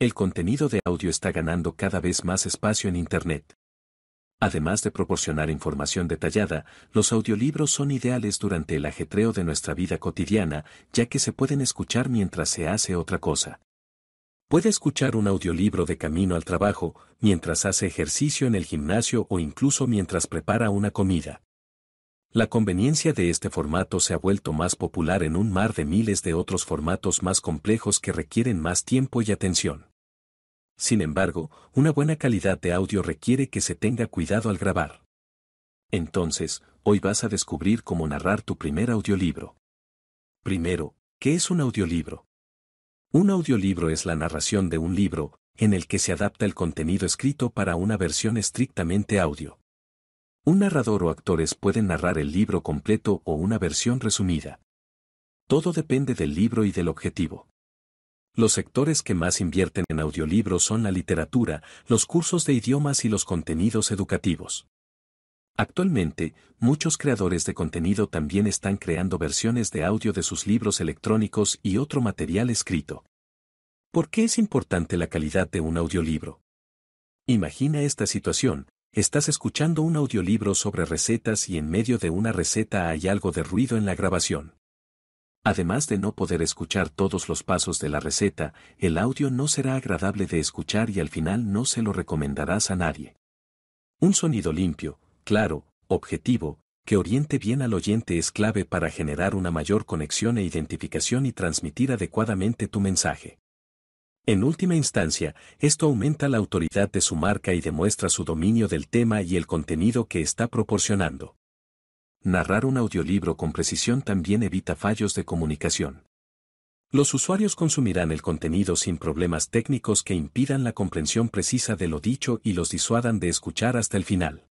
El contenido de audio está ganando cada vez más espacio en Internet. Además de proporcionar información detallada, los audiolibros son ideales durante el ajetreo de nuestra vida cotidiana, ya que se pueden escuchar mientras se hace otra cosa. Puede escuchar un audiolibro de camino al trabajo, mientras hace ejercicio en el gimnasio o incluso mientras prepara una comida. La conveniencia de este formato se ha vuelto más popular en un mar de miles de otros formatos más complejos que requieren más tiempo y atención. Sin embargo, una buena calidad de audio requiere que se tenga cuidado al grabar. Entonces, hoy vas a descubrir cómo narrar tu primer audiolibro. Primero, ¿qué es un audiolibro? Un audiolibro es la narración de un libro, en el que se adapta el contenido escrito para una versión estrictamente audio. Un narrador o actores pueden narrar el libro completo o una versión resumida. Todo depende del libro y del objetivo. Los sectores que más invierten en audiolibros son la literatura, los cursos de idiomas y los contenidos educativos. Actualmente, muchos creadores de contenido también están creando versiones de audio de sus libros electrónicos y otro material escrito. ¿Por qué es importante la calidad de un audiolibro? Imagina esta situación. Estás escuchando un audiolibro sobre recetas y en medio de una receta hay algo de ruido en la grabación. Además de no poder escuchar todos los pasos de la receta, el audio no será agradable de escuchar y al final no se lo recomendarás a nadie. Un sonido limpio, claro, objetivo, que oriente bien al oyente es clave para generar una mayor conexión e identificación y transmitir adecuadamente tu mensaje. En última instancia, esto aumenta la autoridad de su marca y demuestra su dominio del tema y el contenido que está proporcionando narrar un audiolibro con precisión también evita fallos de comunicación. Los usuarios consumirán el contenido sin problemas técnicos que impidan la comprensión precisa de lo dicho y los disuadan de escuchar hasta el final.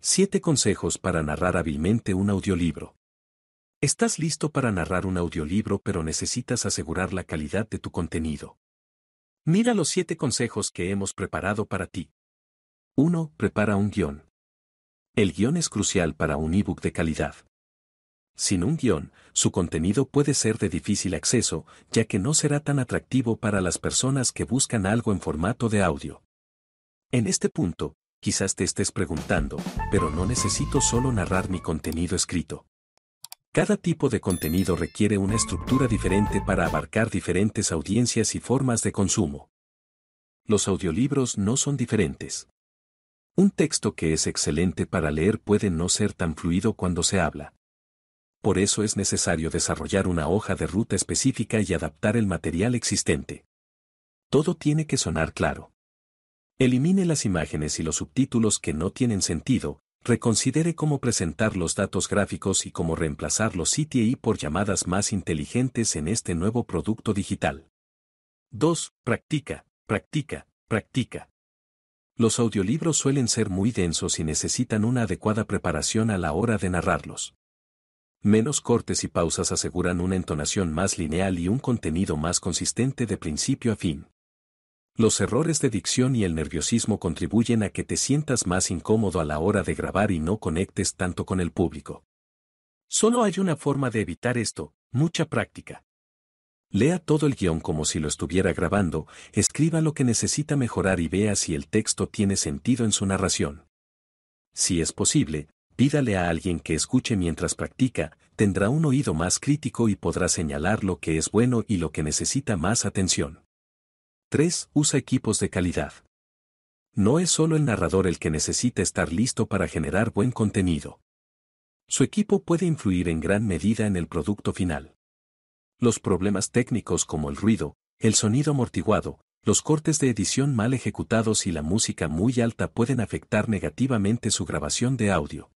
7 consejos para narrar hábilmente un audiolibro. Estás listo para narrar un audiolibro pero necesitas asegurar la calidad de tu contenido. Mira los siete consejos que hemos preparado para ti. 1. Prepara un guión. El guión es crucial para un ebook de calidad. Sin un guión, su contenido puede ser de difícil acceso, ya que no será tan atractivo para las personas que buscan algo en formato de audio. En este punto, quizás te estés preguntando, pero no necesito solo narrar mi contenido escrito. Cada tipo de contenido requiere una estructura diferente para abarcar diferentes audiencias y formas de consumo. Los audiolibros no son diferentes. Un texto que es excelente para leer puede no ser tan fluido cuando se habla. Por eso es necesario desarrollar una hoja de ruta específica y adaptar el material existente. Todo tiene que sonar claro. Elimine las imágenes y los subtítulos que no tienen sentido, reconsidere cómo presentar los datos gráficos y cómo reemplazar los CTI por llamadas más inteligentes en este nuevo producto digital. 2. Practica, practica, practica. Los audiolibros suelen ser muy densos y necesitan una adecuada preparación a la hora de narrarlos. Menos cortes y pausas aseguran una entonación más lineal y un contenido más consistente de principio a fin. Los errores de dicción y el nerviosismo contribuyen a que te sientas más incómodo a la hora de grabar y no conectes tanto con el público. Solo hay una forma de evitar esto, mucha práctica. Lea todo el guión como si lo estuviera grabando, escriba lo que necesita mejorar y vea si el texto tiene sentido en su narración. Si es posible, pídale a alguien que escuche mientras practica, tendrá un oído más crítico y podrá señalar lo que es bueno y lo que necesita más atención. 3. Usa equipos de calidad. No es solo el narrador el que necesita estar listo para generar buen contenido. Su equipo puede influir en gran medida en el producto final los problemas técnicos como el ruido, el sonido amortiguado, los cortes de edición mal ejecutados y la música muy alta pueden afectar negativamente su grabación de audio.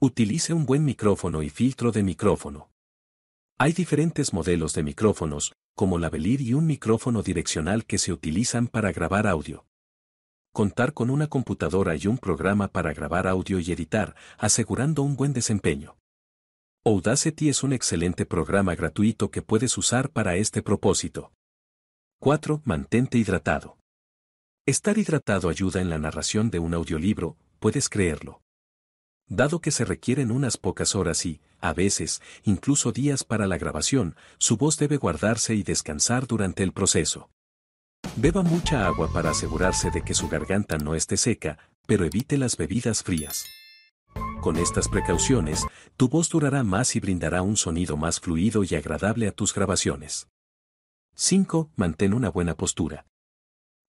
Utilice un buen micrófono y filtro de micrófono. Hay diferentes modelos de micrófonos, como la Belir y un micrófono direccional que se utilizan para grabar audio. Contar con una computadora y un programa para grabar audio y editar, asegurando un buen desempeño. Audacity es un excelente programa gratuito que puedes usar para este propósito. 4. Mantente hidratado. Estar hidratado ayuda en la narración de un audiolibro, puedes creerlo. Dado que se requieren unas pocas horas y, a veces, incluso días para la grabación, su voz debe guardarse y descansar durante el proceso. Beba mucha agua para asegurarse de que su garganta no esté seca, pero evite las bebidas frías. Con estas precauciones, tu voz durará más y brindará un sonido más fluido y agradable a tus grabaciones. 5. Mantén una buena postura.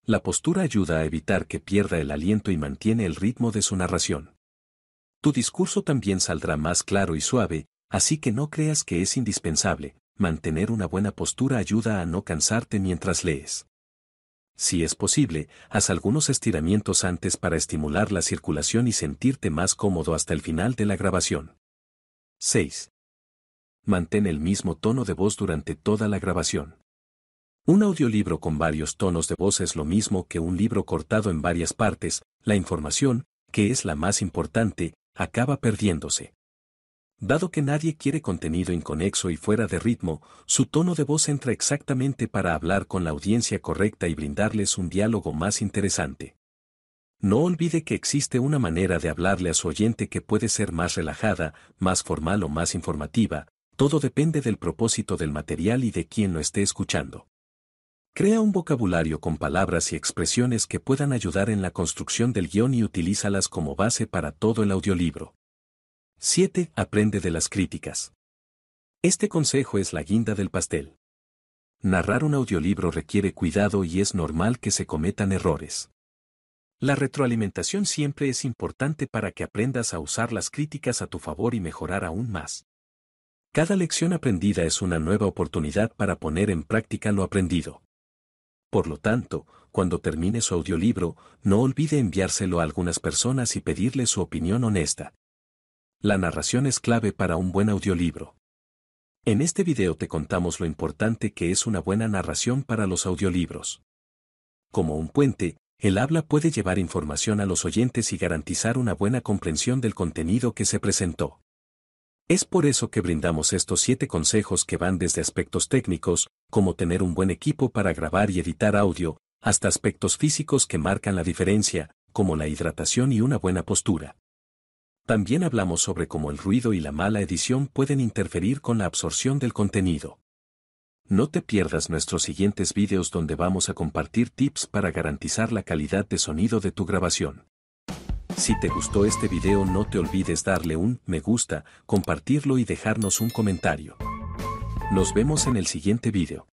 La postura ayuda a evitar que pierda el aliento y mantiene el ritmo de su narración. Tu discurso también saldrá más claro y suave, así que no creas que es indispensable, mantener una buena postura ayuda a no cansarte mientras lees si es posible, haz algunos estiramientos antes para estimular la circulación y sentirte más cómodo hasta el final de la grabación. 6. Mantén el mismo tono de voz durante toda la grabación. Un audiolibro con varios tonos de voz es lo mismo que un libro cortado en varias partes, la información, que es la más importante, acaba perdiéndose. Dado que nadie quiere contenido inconexo y fuera de ritmo, su tono de voz entra exactamente para hablar con la audiencia correcta y brindarles un diálogo más interesante. No olvide que existe una manera de hablarle a su oyente que puede ser más relajada, más formal o más informativa, todo depende del propósito del material y de quien lo esté escuchando. Crea un vocabulario con palabras y expresiones que puedan ayudar en la construcción del guión y utilízalas como base para todo el audiolibro. 7. Aprende de las críticas. Este consejo es la guinda del pastel. Narrar un audiolibro requiere cuidado y es normal que se cometan errores. La retroalimentación siempre es importante para que aprendas a usar las críticas a tu favor y mejorar aún más. Cada lección aprendida es una nueva oportunidad para poner en práctica lo aprendido. Por lo tanto, cuando termine su audiolibro, no olvide enviárselo a algunas personas y pedirle su opinión honesta. La narración es clave para un buen audiolibro. En este video te contamos lo importante que es una buena narración para los audiolibros. Como un puente, el habla puede llevar información a los oyentes y garantizar una buena comprensión del contenido que se presentó. Es por eso que brindamos estos siete consejos que van desde aspectos técnicos, como tener un buen equipo para grabar y editar audio, hasta aspectos físicos que marcan la diferencia, como la hidratación y una buena postura. También hablamos sobre cómo el ruido y la mala edición pueden interferir con la absorción del contenido. No te pierdas nuestros siguientes vídeos donde vamos a compartir tips para garantizar la calidad de sonido de tu grabación. Si te gustó este video no te olvides darle un me gusta, compartirlo y dejarnos un comentario. Nos vemos en el siguiente video.